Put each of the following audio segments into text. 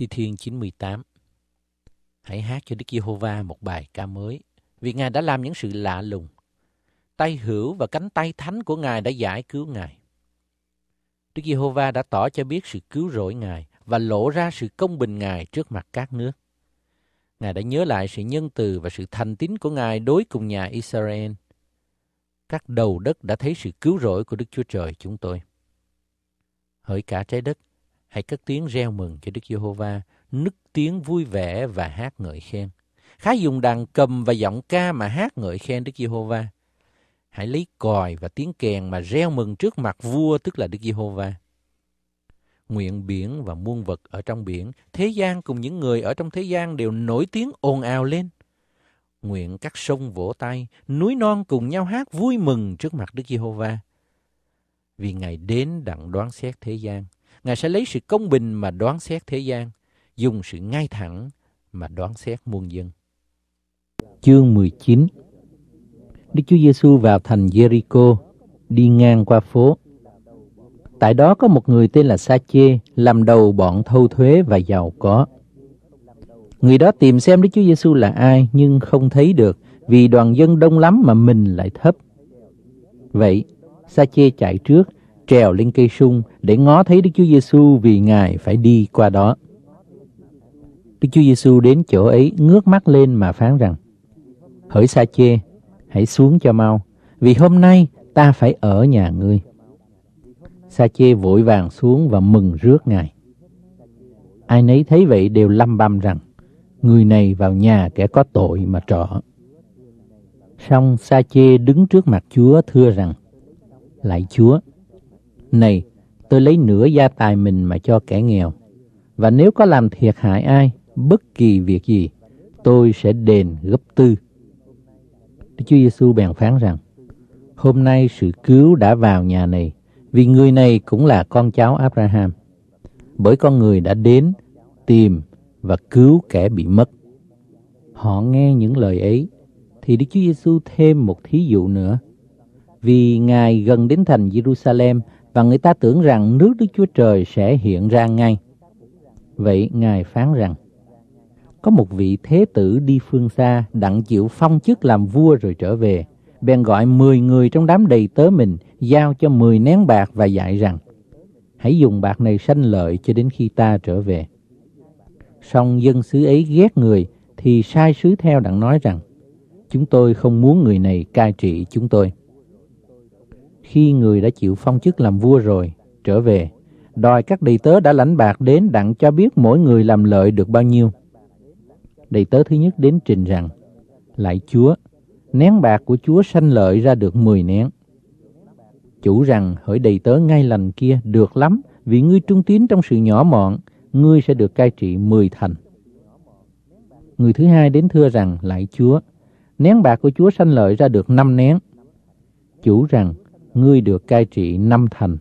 Thi Thiên 98 Hãy hát cho Đức Giê-hô-va một bài ca mới, vì Ngài đã làm những sự lạ lùng. Tay hữu và cánh tay thánh của Ngài đã giải cứu Ngài. Đức Giê-hô-va đã tỏ cho biết sự cứu rỗi Ngài và lộ ra sự công bình Ngài trước mặt các nước. Ngài đã nhớ lại sự nhân từ và sự thành tín của Ngài đối cùng nhà Israel. Các đầu đất đã thấy sự cứu rỗi của Đức Chúa Trời chúng tôi. Hỡi cả trái đất, Hãy cất tiếng reo mừng cho Đức Giê-hô-va, nức tiếng vui vẻ và hát ngợi khen. Khá dùng đàn cầm và giọng ca mà hát ngợi khen Đức Giê-hô-va. Hãy lấy còi và tiếng kèn mà reo mừng trước mặt vua tức là Đức Giê-hô-va. Nguyện biển và muôn vật ở trong biển, thế gian cùng những người ở trong thế gian đều nổi tiếng ồn ào lên. Nguyện các sông vỗ tay, núi non cùng nhau hát vui mừng trước mặt Đức Giê-hô-va. Vì ngày đến đặng đoán xét thế gian, Ngài sẽ lấy sự công bình mà đoán xét thế gian, dùng sự ngay thẳng mà đoán xét muôn dân. Chương 19 Đức Chúa Giêsu vào thành Jericho, đi ngang qua phố. Tại đó có một người tên là Sa Chê, làm đầu bọn thâu thuế và giàu có. Người đó tìm xem Đức Chúa Giêsu là ai nhưng không thấy được, vì đoàn dân đông lắm mà mình lại thấp. Vậy, Sa Chê chạy trước, trèo lên cây sung để ngó thấy Đức Chúa Giêsu vì Ngài phải đi qua đó. Đức Chúa Giêsu đến chỗ ấy ngước mắt lên mà phán rằng: Hỡi Sa Chê, hãy xuống cho mau, vì hôm nay ta phải ở nhà ngươi. Sa Chê vội vàng xuống và mừng rước Ngài. Ai nấy thấy vậy đều lăm băm rằng: Người này vào nhà kẻ có tội mà trọ. Song Sa Chê đứng trước mặt Chúa thưa rằng: Lại Chúa, này, tôi lấy nửa gia tài mình mà cho kẻ nghèo. Và nếu có làm thiệt hại ai, bất kỳ việc gì, tôi sẽ đền gấp tư. Đức Chúa Giêsu bèn phán rằng, hôm nay sự cứu đã vào nhà này, vì người này cũng là con cháu Abraham. Bởi con người đã đến, tìm và cứu kẻ bị mất. Họ nghe những lời ấy, thì Đức Chúa Giêsu thêm một thí dụ nữa. Vì Ngài gần đến thành Jerusalem và người ta tưởng rằng nước Đức Chúa Trời sẽ hiện ra ngay. Vậy Ngài phán rằng, có một vị thế tử đi phương xa đặng chịu phong chức làm vua rồi trở về. Bèn gọi 10 người trong đám đầy tớ mình giao cho 10 nén bạc và dạy rằng, hãy dùng bạc này sanh lợi cho đến khi ta trở về. Song dân xứ ấy ghét người thì sai sứ theo đặng nói rằng, chúng tôi không muốn người này cai trị chúng tôi khi người đã chịu phong chức làm vua rồi, trở về, đòi các đầy tớ đã lãnh bạc đến đặng cho biết mỗi người làm lợi được bao nhiêu. Đầy tớ thứ nhất đến trình rằng, lại chúa, nén bạc của chúa sanh lợi ra được 10 nén. Chủ rằng hỡi đầy tớ ngay lành kia được lắm, vì ngươi trung tín trong sự nhỏ mọn, ngươi sẽ được cai trị 10 thành. Người thứ hai đến thưa rằng, lại chúa, nén bạc của chúa sanh lợi ra được 5 nén. Chủ rằng, ngươi được cai trị năm thành.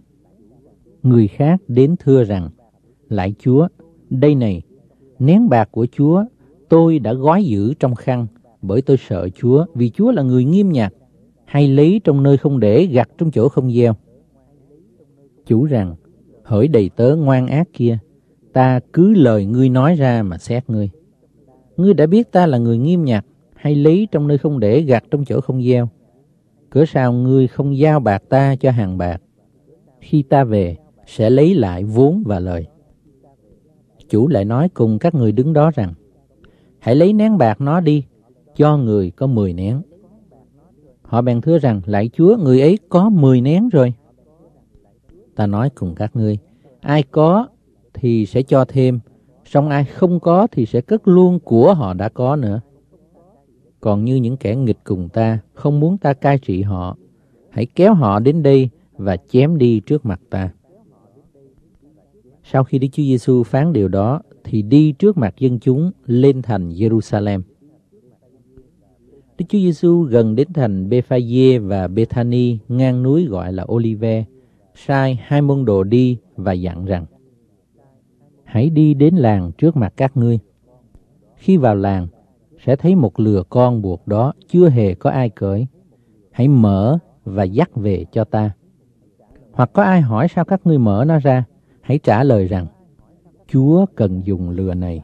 Người khác đến thưa rằng, Lại Chúa, đây này, nén bạc của Chúa, tôi đã gói giữ trong khăn, bởi tôi sợ Chúa, vì Chúa là người nghiêm nhặt, hay lấy trong nơi không để, gặt trong chỗ không gieo. Chủ rằng, hỡi đầy tớ ngoan ác kia, ta cứ lời ngươi nói ra mà xét ngươi. Ngươi đã biết ta là người nghiêm nhặt, hay lấy trong nơi không để, gặt trong chỗ không gieo cửa sao ngươi không giao bạc ta cho hàng bạc? Khi ta về, sẽ lấy lại vốn và lời. Chủ lại nói cùng các người đứng đó rằng, hãy lấy nén bạc nó đi, cho người có 10 nén. Họ bèn thưa rằng, lại chúa, người ấy có 10 nén rồi. Ta nói cùng các ngươi, ai có thì sẽ cho thêm, song ai không có thì sẽ cất luôn của họ đã có nữa còn như những kẻ nghịch cùng ta, không muốn ta cai trị họ. Hãy kéo họ đến đây và chém đi trước mặt ta. Sau khi Đức Chúa Giêsu phán điều đó, thì đi trước mặt dân chúng lên thành Jerusalem. Đức Chúa Giêsu gần đến thành Bethphage và Bethany ngang núi gọi là Olive, sai hai môn đồ đi và dặn rằng: Hãy đi đến làng trước mặt các ngươi. Khi vào làng, sẽ thấy một lừa con buộc đó chưa hề có ai cởi. Hãy mở và dắt về cho ta. Hoặc có ai hỏi sao các ngươi mở nó ra, hãy trả lời rằng, Chúa cần dùng lừa này.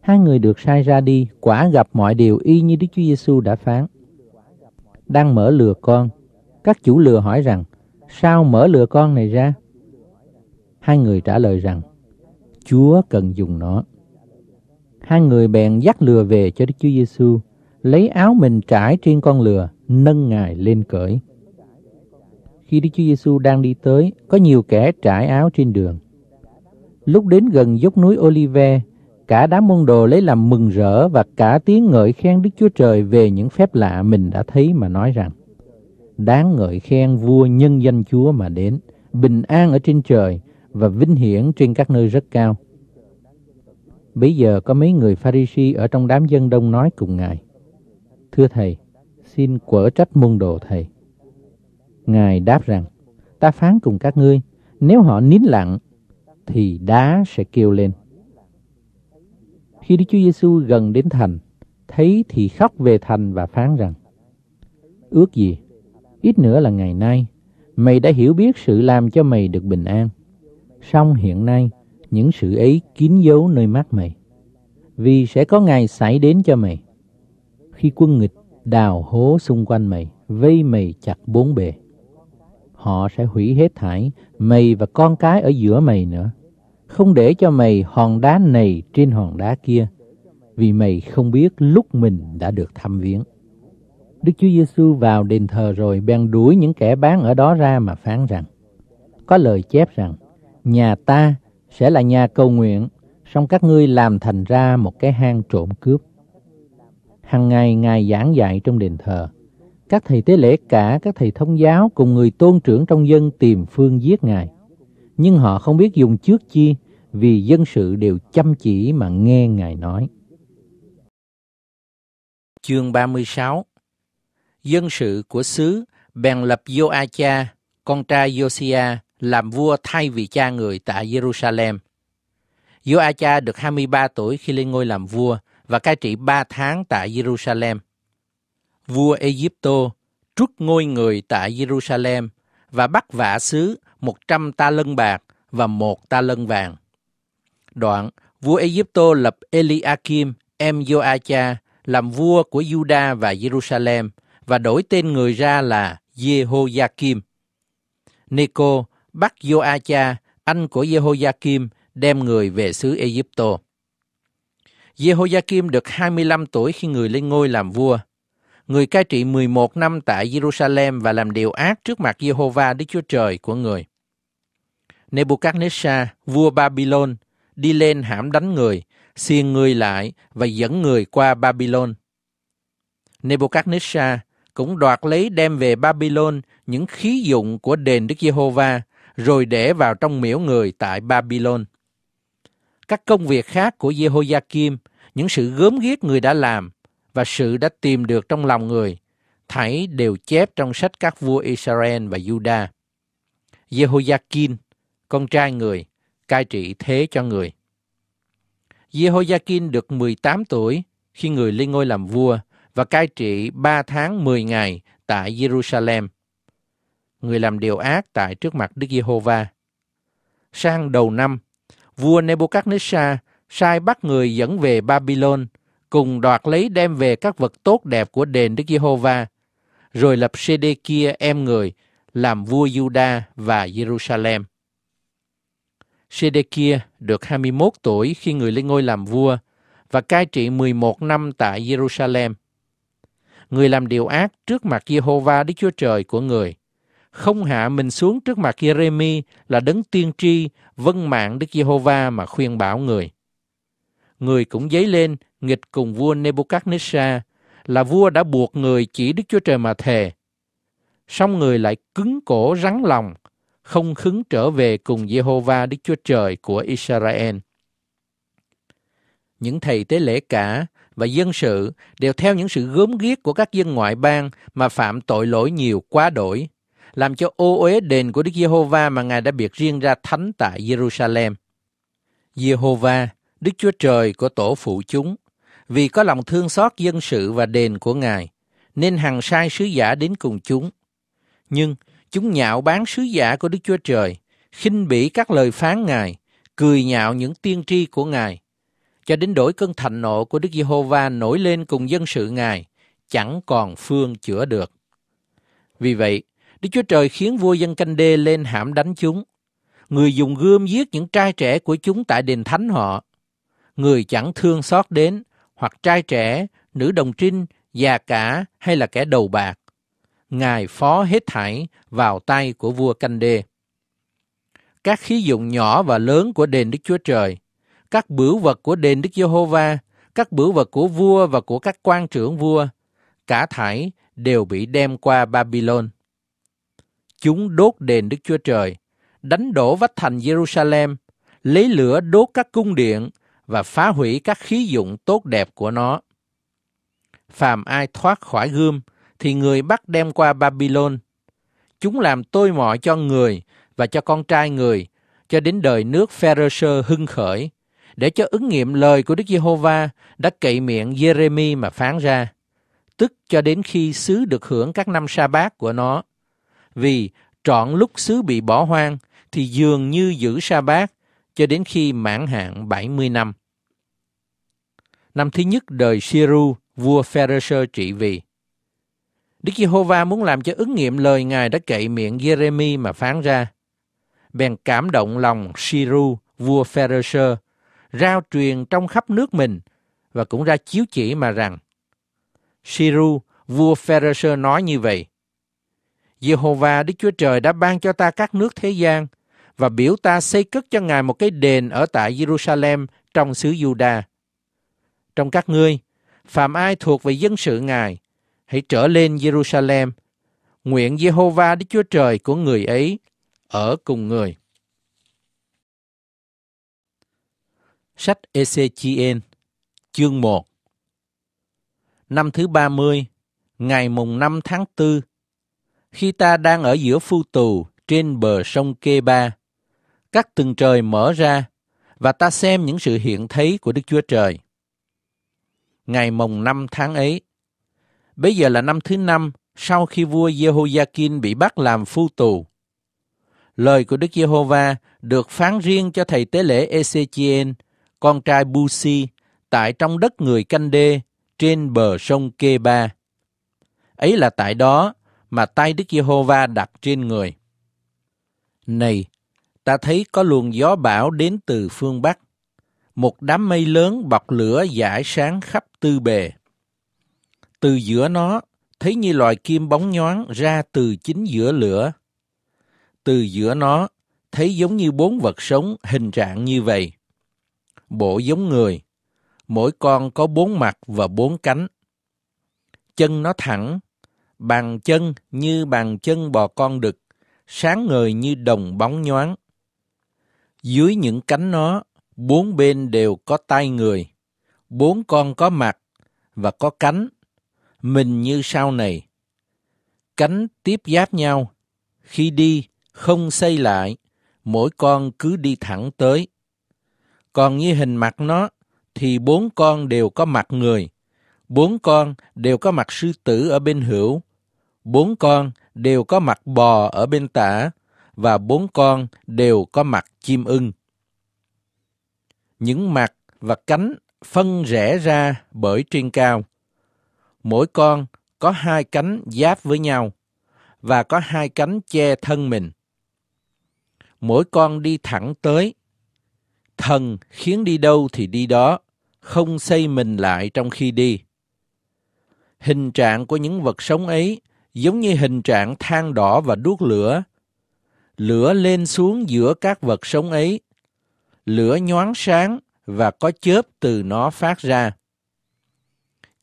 Hai người được sai ra đi, quả gặp mọi điều y như Đức Chúa Giêsu đã phán. Đang mở lừa con, các chủ lừa hỏi rằng, sao mở lừa con này ra? Hai người trả lời rằng, Chúa cần dùng nó. Hai người bèn dắt lừa về cho Đức Chúa Giêsu, lấy áo mình trải trên con lừa, nâng ngài lên cởi. Khi Đức Chúa Giêsu đang đi tới, có nhiều kẻ trải áo trên đường. Lúc đến gần dốc núi Olive, cả đám môn đồ lấy làm mừng rỡ và cả tiếng ngợi khen Đức Chúa Trời về những phép lạ mình đã thấy mà nói rằng Đáng ngợi khen vua nhân danh Chúa mà đến, bình an ở trên trời và vinh hiển trên các nơi rất cao. Bây giờ có mấy người Pharisi ở trong đám dân đông nói cùng Ngài. Thưa Thầy, xin quở trách môn đồ Thầy. Ngài đáp rằng, ta phán cùng các ngươi, nếu họ nín lặng, thì đá sẽ kêu lên. Khi Đức Chúa Giêsu gần đến thành, thấy thì khóc về thành và phán rằng, Ước gì, ít nữa là ngày nay, mày đã hiểu biết sự làm cho mày được bình an. Song hiện nay, những sự ấy kín dấu nơi mắt mày, vì sẽ có ngày xảy đến cho mày. Khi quân nghịch đào hố xung quanh mày, vây mày chặt bốn bề, họ sẽ hủy hết thải mày và con cái ở giữa mày nữa. Không để cho mày hòn đá này trên hòn đá kia, vì mày không biết lúc mình đã được thăm viếng. Đức Chúa Giêsu vào đền thờ rồi bèn đuổi những kẻ bán ở đó ra mà phán rằng: Có lời chép rằng, nhà ta sẽ là nhà cầu nguyện, song các ngươi làm thành ra một cái hang trộm cướp. Hằng ngày Ngài giảng dạy trong đền thờ, các thầy tế lễ cả các thầy thông giáo cùng người tôn trưởng trong dân tìm phương giết Ngài. Nhưng họ không biết dùng trước chi vì dân sự đều chăm chỉ mà nghe Ngài nói. Chương 36 Dân sự của xứ bèn lập Joacha, con trai Josia, làm vua thay vì cha người tại Jerusalem. Joacha được 23 tuổi khi lên ngôi làm vua và cai trị 3 tháng tại Jerusalem. Vua Egypto trút ngôi người tại Jerusalem và bắt vả sứ 100 ta lân bạc và một ta lân vàng. Đoạn, vua Egypto lập Eliakim, em Joacha, làm vua của Juda và Jerusalem và đổi tên người ra là Jehoiakim. Neco, bắt Joacha, anh của Jehoiakim, đem người về xứ Egypto. Jehoiakim được 25 tuổi khi người lên ngôi làm vua. Người cai trị 11 năm tại Jerusalem và làm điều ác trước mặt Jehovah Đức Chúa Trời của người. Nebuchadnezzar, vua Babylon, đi lên hãm đánh người, xiên người lại và dẫn người qua Babylon. Nebuchadnezzar cũng đoạt lấy đem về Babylon những khí dụng của đền Đức Giê-hô-va rồi để vào trong miễu người tại Babylon. Các công việc khác của Jehoiakim, những sự gớm ghiếc người đã làm và sự đã tìm được trong lòng người, thảy đều chép trong sách các vua Israel và Juda. Jehoiakim, con trai người, cai trị thế cho người. Jehoiakim được 18 tuổi khi người lên ngôi làm vua và cai trị 3 tháng 10 ngày tại Jerusalem người làm điều ác tại trước mặt Đức Giê-hô-va. Sang đầu năm, vua Nebuchadnezzar sai bắt người dẫn về Babylon, cùng đoạt lấy đem về các vật tốt đẹp của đền Đức Giê-hô-va, rồi lập Sê-đê-kia em người làm vua Juda và Jerusalem. Sê-đê-kia được 21 tuổi khi người lên ngôi làm vua và cai trị 11 năm tại Jerusalem. Người làm điều ác trước mặt Giê-hô-va Đức Chúa Trời của người – không hạ mình xuống trước mặt Jeremy là đấng tiên tri vân mạng Đức Giê-hô-va mà khuyên bảo người. Người cũng dấy lên nghịch cùng vua Nebuchadnezzar là vua đã buộc người chỉ Đức Chúa Trời mà thề. xong người lại cứng cổ rắn lòng, không khứng trở về cùng Giê-hô-va Đức Chúa Trời của Israel. Những thầy tế lễ cả và dân sự đều theo những sự gớm ghiếc của các dân ngoại bang mà phạm tội lỗi nhiều quá đổi làm cho ô uế đền của Đức Giê-hô-va mà Ngài đã biệt riêng ra thánh tại Jerusalem. Giê-hô-va, Đức Chúa Trời của tổ phụ chúng, vì có lòng thương xót dân sự và đền của Ngài, nên hằng sai sứ giả đến cùng chúng. Nhưng chúng nhạo bán sứ giả của Đức Chúa Trời, khinh bỉ các lời phán Ngài, cười nhạo những tiên tri của Ngài, cho đến đổi cơn thạnh nộ của Đức Giê-hô-va nổi lên cùng dân sự Ngài, chẳng còn phương chữa được. Vì vậy, Đức Chúa Trời khiến vua dân canh đê lên hãm đánh chúng. Người dùng gươm giết những trai trẻ của chúng tại đền thánh họ. Người chẳng thương xót đến, hoặc trai trẻ, nữ đồng trinh, già cả hay là kẻ đầu bạc. Ngài phó hết thảy vào tay của vua canh đê. Các khí dụng nhỏ và lớn của đền Đức Chúa Trời, các bửu vật của đền Đức Giê-hô-va, các bửu vật của vua và của các quan trưởng vua, cả thảy đều bị đem qua Babylon. Chúng đốt đền Đức Chúa Trời, đánh đổ vách thành Jerusalem, lấy lửa đốt các cung điện và phá hủy các khí dụng tốt đẹp của nó. Phàm ai thoát khỏi gươm, thì người bắt đem qua Babylon. Chúng làm tôi mọi cho người và cho con trai người, cho đến đời nước Pharisee hưng khởi, để cho ứng nghiệm lời của Đức Giê-hô-va đã cậy miệng Jeremy mà phán ra, tức cho đến khi xứ được hưởng các năm sa bát của nó vì trọn lúc xứ bị bỏ hoang thì dường như giữ sa bát cho đến khi mãn hạn 70 năm. Năm thứ nhất đời Siru, vua Pharisee trị vì. Đức Giê-hô-va muốn làm cho ứng nghiệm lời Ngài đã cậy miệng Jeremy mà phán ra. Bèn cảm động lòng Siru, vua Pharisee, rao truyền trong khắp nước mình và cũng ra chiếu chỉ mà rằng Siru, vua Pharisee nói như vậy. Jehovah Đức Chúa Trời đã ban cho ta các nước thế gian và biểu ta xây cất cho Ngài một cái đền ở tại Jerusalem trong xứ Juda. Trong các ngươi, phàm ai thuộc về dân sự Ngài, hãy trở lên Jerusalem. Nguyện Jehovah Đức Chúa Trời của người ấy ở cùng người. Sách Ezechiel chương 1 Năm thứ 30, ngày mùng 5 tháng 4 khi ta đang ở giữa phu tù trên bờ sông Kê Ba, các tầng trời mở ra và ta xem những sự hiện thấy của Đức Chúa Trời. Ngày mồng năm tháng ấy, bây giờ là năm thứ năm sau khi vua Jehoiakim bị bắt làm phu tù. Lời của Đức Giê-hô-va được phán riêng cho thầy tế lễ Ezechiel, con trai Busi, tại trong đất người Canh Đê, trên bờ sông Kê Ba. Ấy là tại đó mà tay Đức Giê-hô-va đặt trên người. Này, ta thấy có luồng gió bão đến từ phương Bắc. Một đám mây lớn bọc lửa giải sáng khắp tư bề. Từ giữa nó, thấy như loài kim bóng nhoáng ra từ chính giữa lửa. Từ giữa nó, thấy giống như bốn vật sống hình trạng như vậy. Bộ giống người, mỗi con có bốn mặt và bốn cánh. Chân nó thẳng, Bàn chân như bàn chân bò con đực, sáng ngời như đồng bóng nhoáng. Dưới những cánh nó, bốn bên đều có tay người, bốn con có mặt và có cánh, mình như sau này. Cánh tiếp giáp nhau, khi đi không xây lại, mỗi con cứ đi thẳng tới. Còn như hình mặt nó, thì bốn con đều có mặt người, bốn con đều có mặt sư tử ở bên hữu, bốn con đều có mặt bò ở bên tả và bốn con đều có mặt chim ưng. Những mặt và cánh phân rẽ ra bởi trên cao. Mỗi con có hai cánh giáp với nhau và có hai cánh che thân mình. Mỗi con đi thẳng tới. Thần khiến đi đâu thì đi đó, không xây mình lại trong khi đi. Hình trạng của những vật sống ấy giống như hình trạng than đỏ và đuốc lửa. Lửa lên xuống giữa các vật sống ấy. Lửa nhoáng sáng và có chớp từ nó phát ra.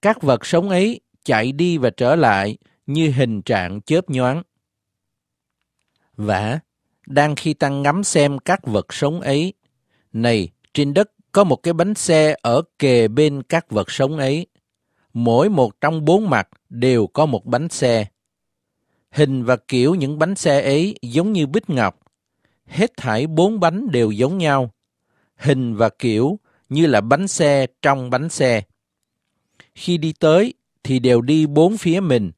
Các vật sống ấy chạy đi và trở lại như hình trạng chớp nhoáng. Vả, đang khi ta ngắm xem các vật sống ấy, này, trên đất có một cái bánh xe ở kề bên các vật sống ấy. Mỗi một trong bốn mặt đều có một bánh xe. Hình và kiểu những bánh xe ấy giống như bích ngọc. Hết thảy bốn bánh đều giống nhau. Hình và kiểu như là bánh xe trong bánh xe. Khi đi tới thì đều đi bốn phía mình.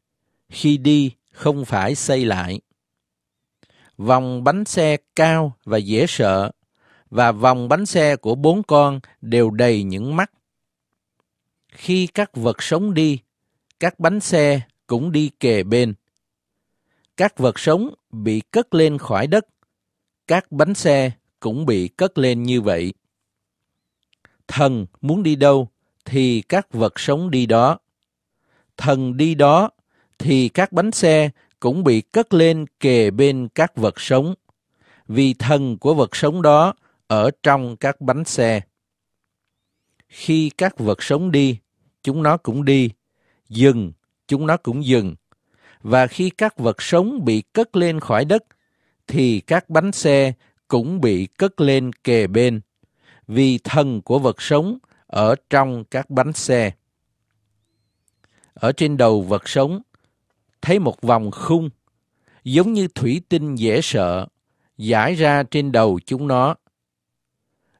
Khi đi không phải xây lại. Vòng bánh xe cao và dễ sợ và vòng bánh xe của bốn con đều đầy những mắt. Khi các vật sống đi, các bánh xe cũng đi kề bên các vật sống bị cất lên khỏi đất, các bánh xe cũng bị cất lên như vậy. Thần muốn đi đâu thì các vật sống đi đó. Thần đi đó thì các bánh xe cũng bị cất lên kề bên các vật sống, vì thần của vật sống đó ở trong các bánh xe. Khi các vật sống đi, chúng nó cũng đi, dừng, chúng nó cũng dừng, và khi các vật sống bị cất lên khỏi đất thì các bánh xe cũng bị cất lên kề bên vì thần của vật sống ở trong các bánh xe ở trên đầu vật sống thấy một vòng khung giống như thủy tinh dễ sợ giải ra trên đầu chúng nó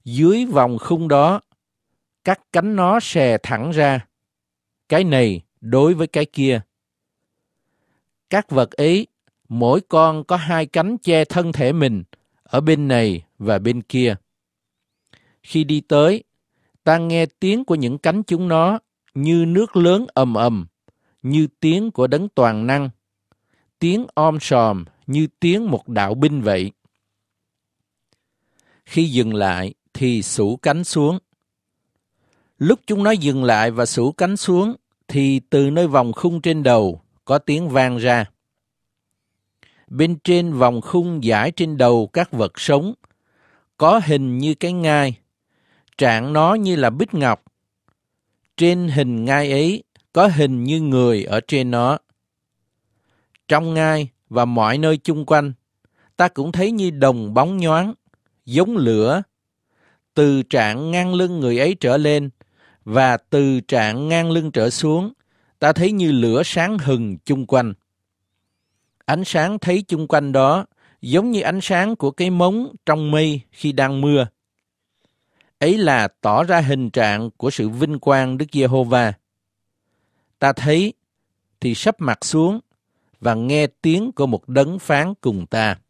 dưới vòng khung đó các cánh nó xè thẳng ra cái này đối với cái kia các vật ấy, mỗi con có hai cánh che thân thể mình, ở bên này và bên kia. Khi đi tới, ta nghe tiếng của những cánh chúng nó như nước lớn ầm ầm, như tiếng của đấng toàn năng, tiếng om sòm như tiếng một đạo binh vậy. Khi dừng lại thì sủ cánh xuống. Lúc chúng nó dừng lại và sủ cánh xuống thì từ nơi vòng khung trên đầu có tiếng vang ra. Bên trên vòng khung giải trên đầu các vật sống, có hình như cái ngai, trạng nó như là bích ngọc. Trên hình ngai ấy có hình như người ở trên nó. Trong ngai và mọi nơi chung quanh, ta cũng thấy như đồng bóng nhoáng, giống lửa. Từ trạng ngang lưng người ấy trở lên và từ trạng ngang lưng trở xuống ta thấy như lửa sáng hừng chung quanh. Ánh sáng thấy chung quanh đó giống như ánh sáng của cái mống trong mây khi đang mưa. Ấy là tỏ ra hình trạng của sự vinh quang Đức Giê-hô-va. Ta thấy thì sắp mặt xuống và nghe tiếng của một đấng phán cùng ta.